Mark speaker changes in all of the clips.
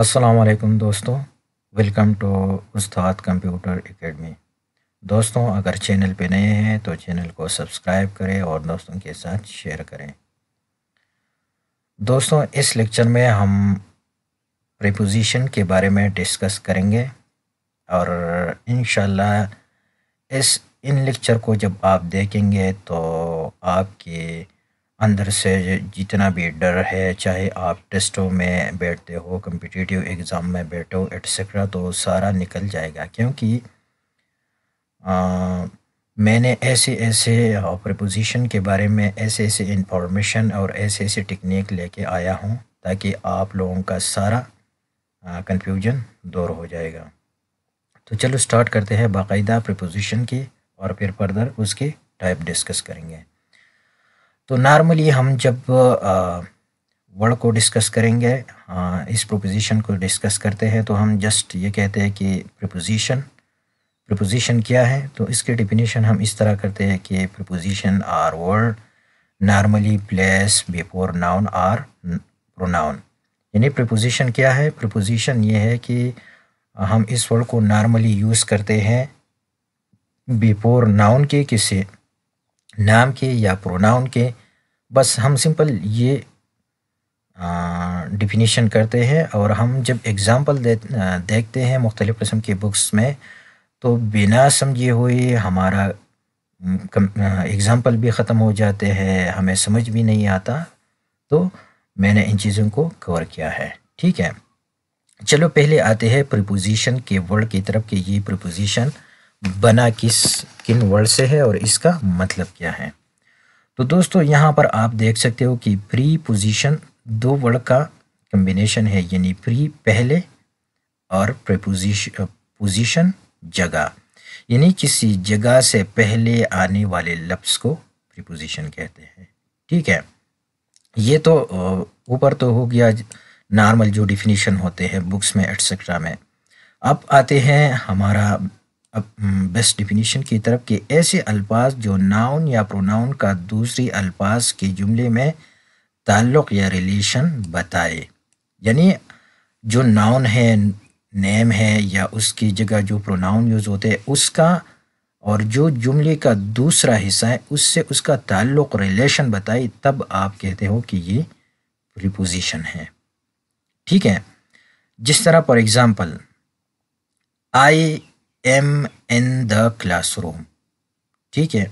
Speaker 1: अस्सलाम दोस्तों welcome to Ustad computer academy दोस्तों अगर चैनल पे नए हैं तो चैनल को सब्सक्राइब करें और दोस्तों के साथ शेयर करें दोस्तों इस लेक्चर में हम प्रीपोजिशन के बारे में डिस्कस करेंगे और इन इस इन लेक्चर को जब आप देखेंगे तो आपकी अंदर से जितना भी डर है चाहे आप टेस्टों में बैठते हो कम्पिटिटिव एग्ज़ाम में बैठो एट्सट्रा तो सारा निकल जाएगा क्योंकि आ, मैंने ऐसे ऐसे प्रपोजिशन के बारे में ऐसे ऐसे इंफॉर्मेशन और ऐसे ऐसे टेक्निक लेके आया हूँ ताकि आप लोगों का सारा कंफ्यूजन दूर हो जाएगा तो चलो स्टार्ट करते हैं बाकायदा प्रपोजिशन की और फिर फर्दर उसके टाइप डिस्कस करेंगे तो नॉर्मली हम जब वर्ड को डिस्कस करेंगे इस प्रोपोजिशन को डिस्कस करते हैं तो हम जस्ट ये कहते हैं कि प्रपोजिशन प्रपोजिशन क्या है तो इसके डिफिनेशन हम इस तरह करते हैं कि preposition are word normally place before noun or pronoun यानी प्रपोजिशन क्या है प्रपोजिशन ये है कि हम इस वर्ड को नॉर्मली यूज़ करते हैं बिफोर नाउन के किसी नाम के या प्रोनाउन के बस हम सिंपल ये डिफिनीशन करते हैं और हम जब एग्ज़ाम्पल दे, देखते हैं मुख्तलिफ़ किस्म के बुक्स में तो बिना समझे हुए हमारा एग्ज़ाम्पल भी ख़त्म हो जाते हैं हमें समझ भी नहीं आता तो मैंने इन चीज़ों को कवर किया है ठीक है चलो पहले आते हैं प्रपोजिशन के वर्ड की तरफ कि ये प्रपोजिशन बना किस किन वर्ड से है और इसका मतलब क्या है तो दोस्तों यहाँ पर आप देख सकते हो कि प्री पोजिशन दो वर्ड का कम्बिनेशन है यानी प्री पहले और प्रेपोजिशन पोजिशन जगह यानी किसी जगह से पहले आने वाले लफ्स को प्रीपोजिशन कहते हैं ठीक है ये तो ऊपर तो हो गया नॉर्मल जो डिफिनीशन होते हैं बुक्स में एट्सट्रा में अब आते हैं हमारा अब बेस्ट हम्म, डिफिनीशन की तरफ कि ऐसे अल्फाज जो नाउन या प्रोनाउन का दूसरी अल्फाज के जुमले में ताल्लुक़ या रिलेशन बताए यानी जो नाउन है नेम है या उसकी जगह जो प्रोनाउन यूज़ होते हैं उसका और जो जुमले का दूसरा हिस्सा है उससे उसका ताल्लुक रिलेशन बताए तब आप कहते हो कि ये प्रिपोजिशन है ठीक है जिस तरह for example I am in the classroom ठीक है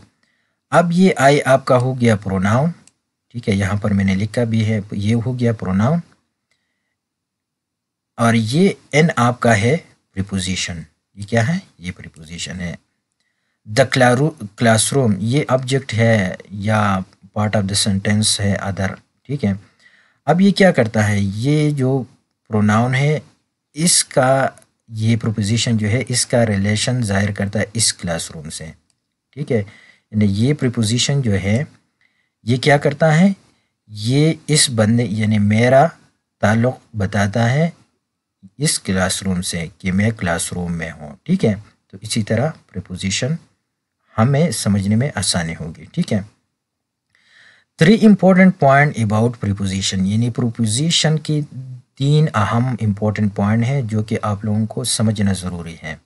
Speaker 1: अब ये आई आपका हो गया प्रोनाउन ठीक है यहाँ पर मैंने लिखा भी है ये हो गया प्रोनाउन और ये एन आपका है प्रिपोजिशन ये क्या है ये प्रिपोजिशन है द क्लासरूम ये ऑब्जेक्ट है या पार्ट ऑफ द सेंटेंस है अदर ठीक है अब ये क्या करता है ये जो प्रोनाउन है इसका ये प्रपोजिशन जो है इसका रिलेशन ज़ाहिर करता है इस क्लासरूम से ठीक है यानी ये प्रपोजिशन जो है ये क्या करता है ये इस बंदे यानी मेरा ताल्लुक़ बताता है इस क्लासरूम से कि मैं क्लासरूम में हूँ ठीक है तो इसी तरह प्रपोजिशन हमें समझने में आसानी होगी ठीक है three important point about preposition यानी प्रपोजिशन की तीन अहम इम्पोर्टेंट पॉइंट हैं जो कि आप लोगों को समझना ज़रूरी है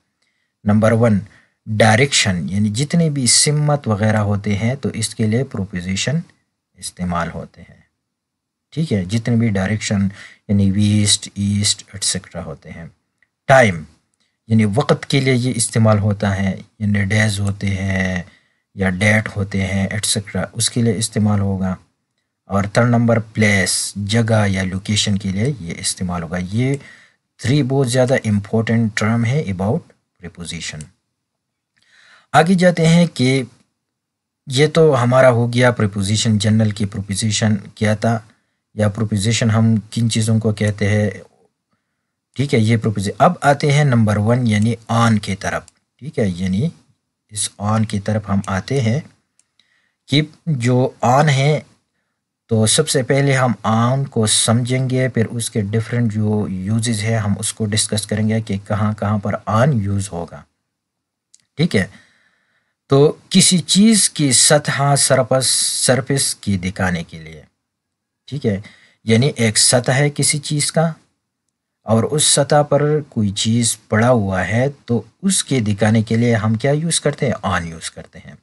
Speaker 1: नंबर वन डायरेक्शन यानी जितने भी सिमत वगैरह होते हैं तो इसके लिए प्रोपोजिशन इस्तेमाल होते हैं ठीक है जितने भी डायरेक्शन यानी वेस्ट ईस्ट एट्सट्रा होते हैं टाइम यानी वक्त के लिए ये इस्तेमाल होता है यानी डेज होते हैं या डेट होते हैं एट्सट्रा उसके लिए इस्तेमाल होगा और थर्ड नंबर प्लेस जगह या लोकेशन के लिए ये इस्तेमाल होगा ये थ्री बहुत ज़्यादा इम्पोर्टेंट टर्म है अबाउट प्रपोजिशन आगे जाते हैं कि ये तो हमारा हो गया प्रपोजिशन जनरल की प्रोपोजिशन क्या था या प्रोपोजिशन हम किन चीज़ों को कहते हैं ठीक है ये प्रोपोजिशन अब आते हैं नंबर वन यानी ऑन के तरफ ठीक है यानी इस ऑन की तरफ हम आते हैं कि जो ऑन है तो सबसे पहले हम आम को समझेंगे फिर उसके डिफरेंट जो यूजेज है हम उसको डिस्कस करेंगे कि कहाँ कहाँ पर आन यूज़ होगा ठीक है तो किसी चीज़ की सतह सरपस सरपस की दिखाने के लिए ठीक है यानी एक सतह है किसी चीज़ का और उस सतह पर कोई चीज़ पड़ा हुआ है तो उसके दिखाने के लिए हम क्या यूज़ करते हैं आन यूज़ करते हैं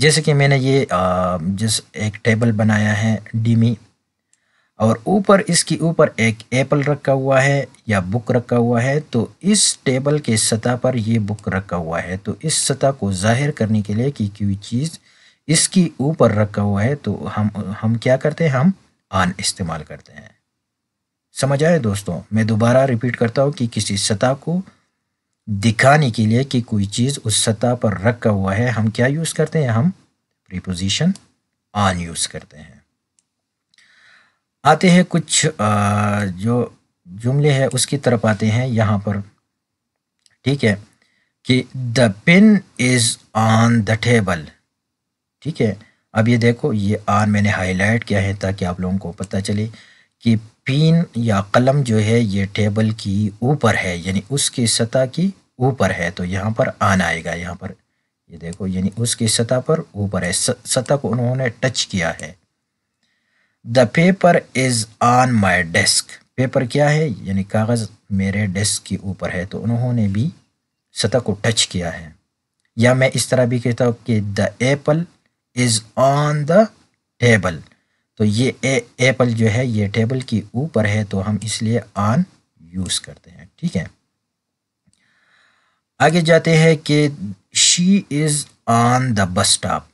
Speaker 1: जैसे कि मैंने ये जिस एक टेबल बनाया है डीमी और ऊपर इसके ऊपर एक एप्पल रखा हुआ है या बुक रखा हुआ है तो इस टेबल के सतह पर ये बुक रखा हुआ है तो इस सतह को जाहिर करने के लिए कि कोई चीज़ इसके ऊपर रखा हुआ है तो हम हम क्या करते हैं हम आन इस्तेमाल करते हैं समझ आए दोस्तों मैं दोबारा रिपीट करता हूँ कि किसी सतह को दिखाने के लिए कि कोई चीज़ उस सतह पर रखा हुआ है हम क्या यूज़ करते हैं हम प्रीपोजिशन ऑन यूज़ करते हैं आते हैं कुछ आ, जो जुमले हैं उसकी तरफ आते हैं यहाँ पर ठीक है कि the pin is on the table ठीक है अब ये देखो ये आन मैंने हाईलाइट किया है ताकि आप लोगों को पता चले कि पिन या कलम जो है ये टेबल की ऊपर है यानी उसकी सतह की ऊपर है तो यहाँ पर आन आएगा यहाँ पर ये देखो यानी उसकी सतह पर ऊपर है सतह को उन्होंने टच किया है the paper is on my desk paper क्या है यानी कागज़ मेरे डेस्क के ऊपर है तो उन्होंने भी सतह को टच किया है या मैं इस तरह भी कहता हूँ कि the apple is on the table तो ये एप्पल जो है ये टेबल के ऊपर है तो हम इसलिए आन यूज़ करते हैं ठीक है आगे जाते हैं कि she is on the bus stop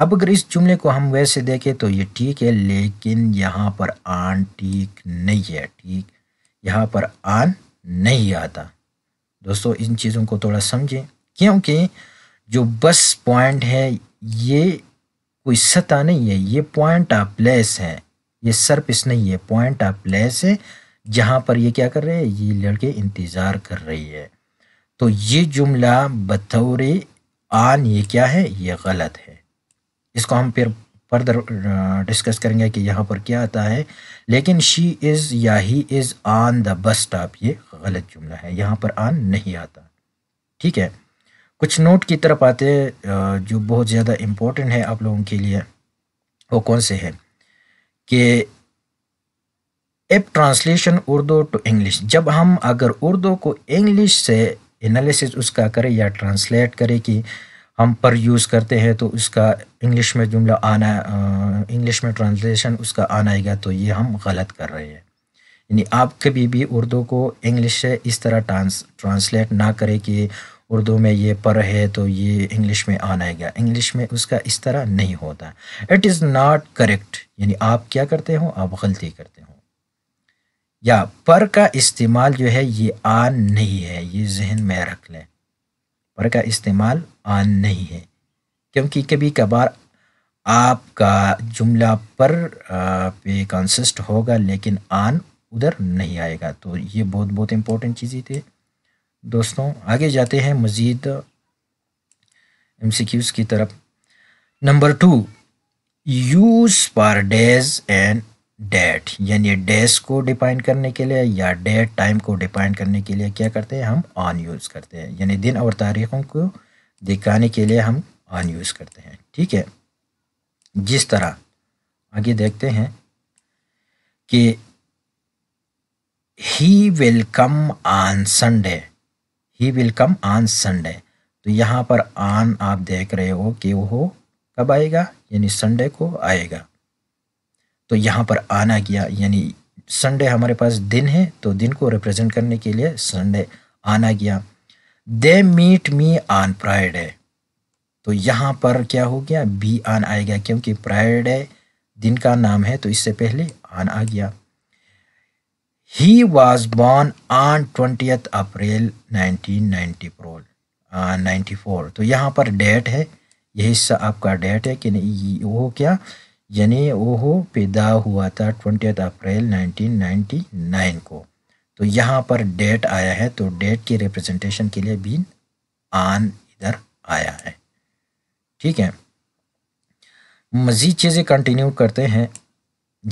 Speaker 1: अब अगर इस जुमले को हम वैसे देखें तो ये ठीक है लेकिन यहाँ पर आन ठीक नहीं है ठीक यहाँ पर आन नहीं आता दोस्तों इन चीज़ों को थोड़ा समझें क्योंकि जो बस पॉइंट है ये कोई सतह नहीं है ये पॉइंट ऑफ प्लेस है ये सर्पिस नहीं है पॉइंट ऑफ प्लेस है जहाँ पर ये क्या कर रहे हैं ये लड़के इंतज़ार कर रही है तो ये जुमला बतौर आन ये क्या है ये गलत है इसको हम फिर फर्दर डिस्कस करेंगे कि यहाँ पर क्या आता है लेकिन शी इज़ या he is on the bus stop ये गलत जुमला है यहाँ पर आन नहीं आता ठीक है कुछ नोट की तरफ आते जो बहुत ज़्यादा इम्पोर्टेंट है आप लोगों के लिए वो कौन से है कि app translation Urdu to English जब हम अगर उर्दू को इंग्लिश से एनालिसिस उसका करें या ट्रांसलेट करें कि हम पर यूज़ करते हैं तो उसका इंग्लिश में जुमला आना इंग्लिश में ट्रांसलेशन उसका आना आएगा तो ये हम गलत कर रहे हैं यानी आप कभी भी उर्दू को इंग्लिश से इस तरह ट्रांस ट्रांसलेट ना करें कि उर्दू में ये पर है तो ये इंग्लिश में आना आएगा इंग्लिश में उसका इस तरह नहीं होता इट इज़ नॉट करेक्ट यानी आप क्या करते हो आप गलती करते हो या पर का इस्तेमाल जो है ये आन नहीं है ये जहन में रख लें पर का इस्तेमाल आन नहीं है क्योंकि कभी कभार आपका जुमला पर पे कंसिस्ट होगा लेकिन आन उधर नहीं आएगा तो ये बहुत बहुत इंपॉर्टेंट चीज़ें थी दोस्तों आगे जाते हैं मज़ीद क्यूज़ की तरफ नंबर टू यूज़ पर डेज एंड डेट यानी डेज को डिफाइन करने के लिए या डेट टाइम को डिफाइन करने के लिए क्या करते हैं हम ऑन यूज़ करते हैं यानी दिन और तारीखों को दिखाने के लिए हम ऑन यूज़ करते हैं ठीक है जिस तरह आगे देखते हैं कि he will come on Sunday he will come on Sunday तो यहाँ पर ऑन आप देख रहे हो कि वो कब आएगा यानी संडे को आएगा तो यहाँ पर आना गया यानी संडे हमारे पास दिन है तो दिन को रिप्रेजेंट करने के लिए संडे आना गया they meet me on Friday तो यहाँ पर क्या हो गया बी आन आएगा क्योंकि फ्राइडे दिन का नाम है तो इससे पहले आन आ गया He was born on 20th April 1990 प्रोल नाइन्टी फोर तो यहाँ पर डेट है ये हिस्सा आपका डेट है कि नहीं वो क्या यानी वो पैदा हुआ था ट्वेंटी अप्रैल 1999 को तो यहाँ पर डेट आया है तो डेट के रिप्रेजेंटेशन के लिए भी आन इधर आया है ठीक है मज़ीद चीज़ें कंटिन्यू करते हैं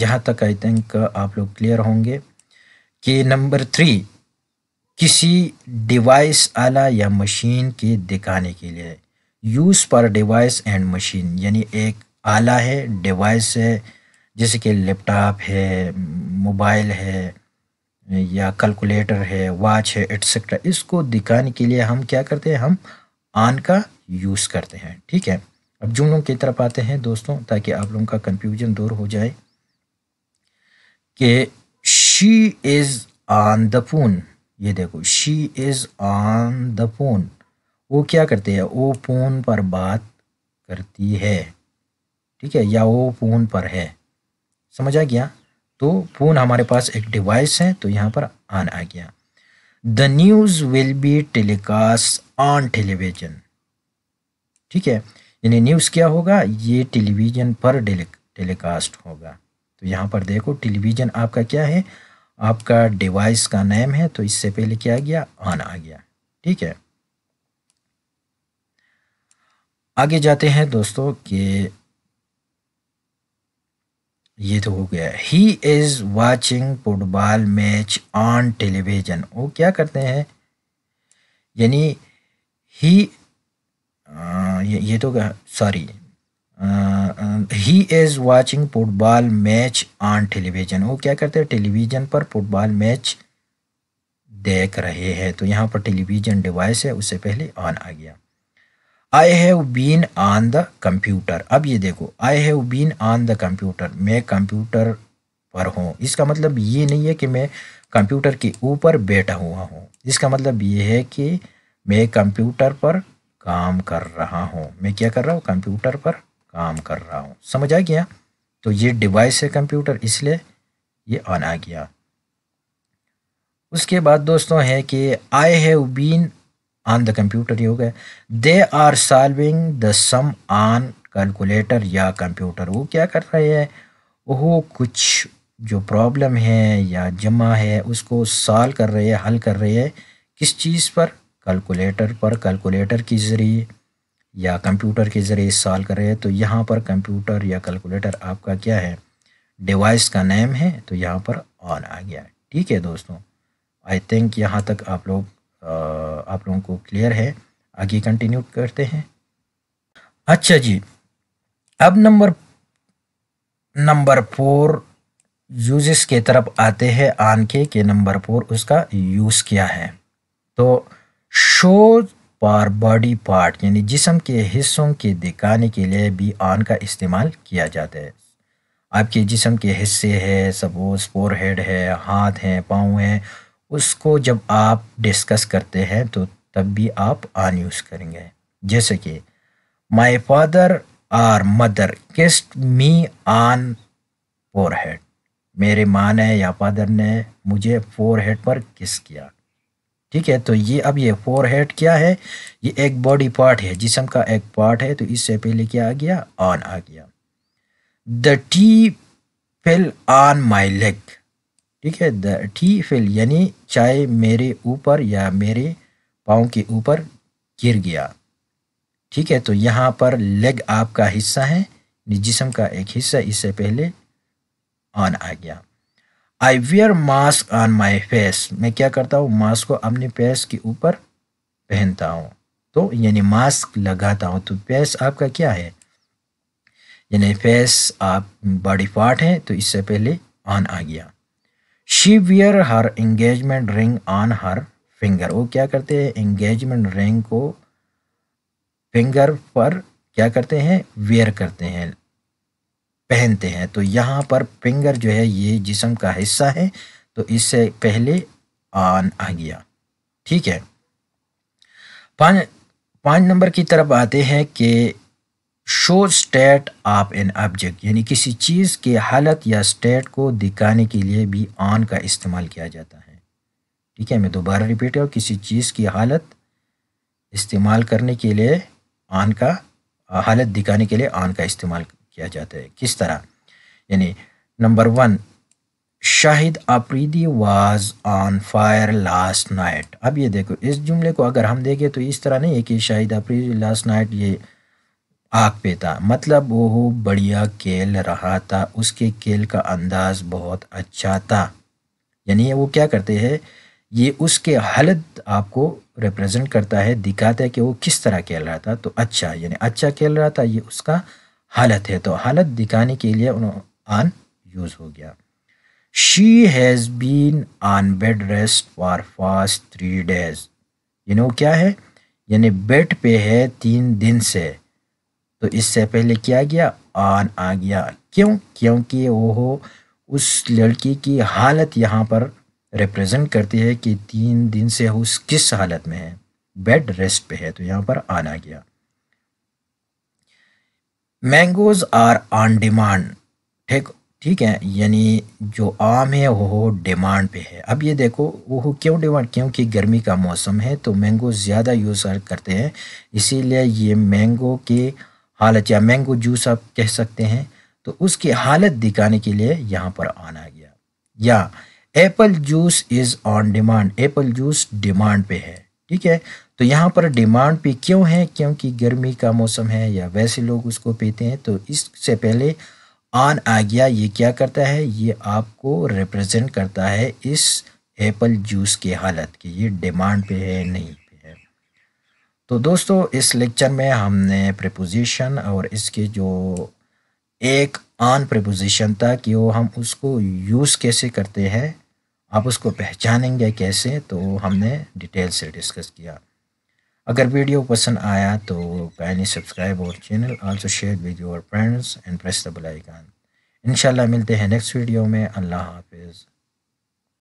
Speaker 1: जहाँ तक आई थिंक आप लोग क्लियर होंगे कि नंबर थ्री किसी डिवाइस आला या मशीन के दिखाने के लिए यूज़ पर डिवाइस एंड मशीन यानी एक आला है डिवाइस है जैसे कि लैपटॉप है मोबाइल है या कैलकुलेटर है वॉच है एट्सट्रा इसको दिखाने के लिए हम क्या करते हैं हम आन का यूज़ करते हैं ठीक है अब जुमलों की तरफ आते हैं दोस्तों ताकि आप लोगों का कंफ्यूजन दूर हो जाए कि she is on the phone ये देखो she is on the phone वो क्या करते हैं वो फोन पर बात करती है ठीक है या वो फ़ोन पर है समझ आ गया तो फ़ोन हमारे पास एक डिवाइस है तो यहाँ पर ऑन आ गया the news will be telecast on television ठीक है यानी न्यूज़ क्या होगा ये टेलीविज़न पर टेलीकास्ट होगा तो यहाँ पर देखो टेलीविज़न आपका क्या है आपका डिवाइस का नेम है तो इससे पहले क्या आ गया ऑन आ गया ठीक है आगे जाते हैं दोस्तों कि ये तो हो गया he is watching football match on television वो क्या करते हैं यानी ही आ, ये, ये तो sorry he is watching football match on television वो क्या करते हैं टेलीविज़न पर फुटबॉल मैच देख रहे हैं तो यहाँ पर टेलीविज़न डिवाइस है उससे पहले ऑन आ गया I have been on the computer अब ये देखो I have been on the computer मैं कंप्यूटर पर हूँ इसका मतलब ये नहीं है कि मैं कंप्यूटर के ऊपर बैठा हुआ हूँ इसका मतलब ये है कि मैं कंप्यूटर पर काम कर रहा हूँ मैं क्या कर रहा हूँ कंप्यूटर पर काम कर रहा हूँ समझ आ गया तो ये डिवाइस है कंप्यूटर इसलिए ये ऑन आ गया उसके बाद दोस्तों है कि I have been on the computer ये हो गया they are solving the sum on calculator या कंप्यूटर वो क्या कर रहे हैं वो कुछ जो प्रॉब्लम है या जमा है उसको सॉल्व कर रहे हैं हल कर रहे हैं किस चीज़ पर कैलकुलेटर पर कैलकुलेटर के ज़रिए या कंप्यूटर के ज़रिए इस्तेमाल कर रहे हैं तो यहाँ पर कंप्यूटर या कैलकुलेटर आपका क्या है डिवाइस का नेम है तो यहाँ पर ऑन आ गया ठीक है दोस्तों आई थिंक यहाँ तक आप लोग आप लोगों को क्लियर है आगे कंटिन्यू करते हैं अच्छा जी अब नंबर नंबर फोर यूजेस के तरफ आते हैं आन के नंबर फोर उसका यूज़ क्या है तो शो पार बॉडी पार्ट यानी जिसम के हिस्सों के दिखाने के लिए भी आन का इस्तेमाल किया जाता है आपके जिसम के हिस्से है सपोज फोर हेड है हाथ हैं पाँव हैं उसको जब आप डिस्कस करते हैं तो तब भी आप आन यूज़ करेंगे जैसे कि my father or mother kissed me on four head मेरे माँ ने या फादर ने मुझे फोर हेड पर किस किया ठीक है तो ये अब ये फोर हेड क्या है ये एक बॉडी पार्ट है जिसम का एक पार्ट है तो इससे पहले क्या आ गया ऑन आ गया the tea fell on my leg ठीक है द टी फेल यानी चाय मेरे ऊपर या मेरे पाँव के ऊपर गिर गया ठीक है तो यहाँ पर लेग आपका हिस्सा है जिसम का एक हिस्सा इससे पहले ऑन आ गया I wear mask on my face मैं क्या करता हूँ मास्क को अपने फेस के ऊपर पहनता हूँ तो यानी मास्क लगाता हूँ तो फेस आपका क्या है यानी फेस आप बॉडी पार्ट है तो इससे पहले ऑन आ गया she wear her engagement ring on her finger वो क्या करते हैं एंगेजमेंट रिंग को फिंगर पर क्या करते हैं वियर करते हैं पहनते हैं तो यहाँ पर फिंगर जो है ये जिसम का हिस्सा है तो इससे पहले आन आ गया ठीक है पाँच पाँच नंबर की तरफ आते हैं कि show state of an object यानी किसी चीज़ के हालत या स्टेट को दिखाने के लिए भी आन का इस्तेमाल किया जाता है ठीक है मैं दोबारा रिपीट करूँ किसी चीज़ की हालत इस्तेमाल करने के लिए आन का हालत दिखाने के लिए आन का इस्तेमाल किया जाता है किस तरह यानी number one Shahid Afridi was on fire last night अब ये देखो इस जुमले को अगर हम देखें तो इस तरह नहीं है कि शाहिद आफरीदी लास्ट नाइट ये आग पे था मतलब वो बढ़िया खेल रहा था उसके खेल का अंदाज बहुत अच्छा था यानी वो क्या करते हैं ये उसके हालत आपको रिप्रेजेंट करता है दिखाता है कि वो किस तरह खेल रहा था तो अच्छा यानी अच्छा खेल रहा था ये उसका हालत है तो हालत दिखाने के लिए आन यूज़ हो गया she has been on bed rest for past three days यानी नो क्या है यानी बेड पे है तीन दिन से तो इससे पहले क्या गया आन आ गया क्यों क्योंकि वो उस लड़की की हालत यहाँ पर रिप्रेजेंट करती है कि तीन दिन से उस किस हालत में है बेड रेस्ट पे है तो यहाँ पर आन आ गया मैंगोज आर ऑन डिमांड ठीक ठीक है यानी जो आम है वो डिमांड पे है अब ये देखो वो क्यों डिमांड क्योंकि गर्मी का मौसम है तो मैंगो ज़्यादा यूज़ करते हैं इसीलिए ये मैंगो की हालत या मैंगो जूस आप कह सकते हैं तो उसकी हालत दिखाने के लिए यहाँ पर आना गया या apple juice is on demand apple juice demand पे है ठीक है तो यहाँ पर डिमांड पे क्यों है क्योंकि गर्मी का मौसम है या वैसे लोग उसको पीते हैं तो इससे पहले आन आ गया ये क्या करता है ये आपको रिप्रेजेंट करता है इस एप्पल जूस के हालत की ये डिमांड पे है नहीं पे है तो दोस्तों इस लेक्चर में हमने प्रपोजिशन और इसके जो एक आन प्रपोजिशन था कि वो हम उसको यूज़ कैसे करते हैं आप उसको पहचानेंगे कैसे तो हमने डिटेल से डिस्कस किया अगर वीडियो पसंद आया तो काइंडली सब्सक्राइब और channel also share with your friends and press the bell icon इंशाल्लाह मिलते हैं नेक्स्ट वीडियो में अल्लाह हाफिज़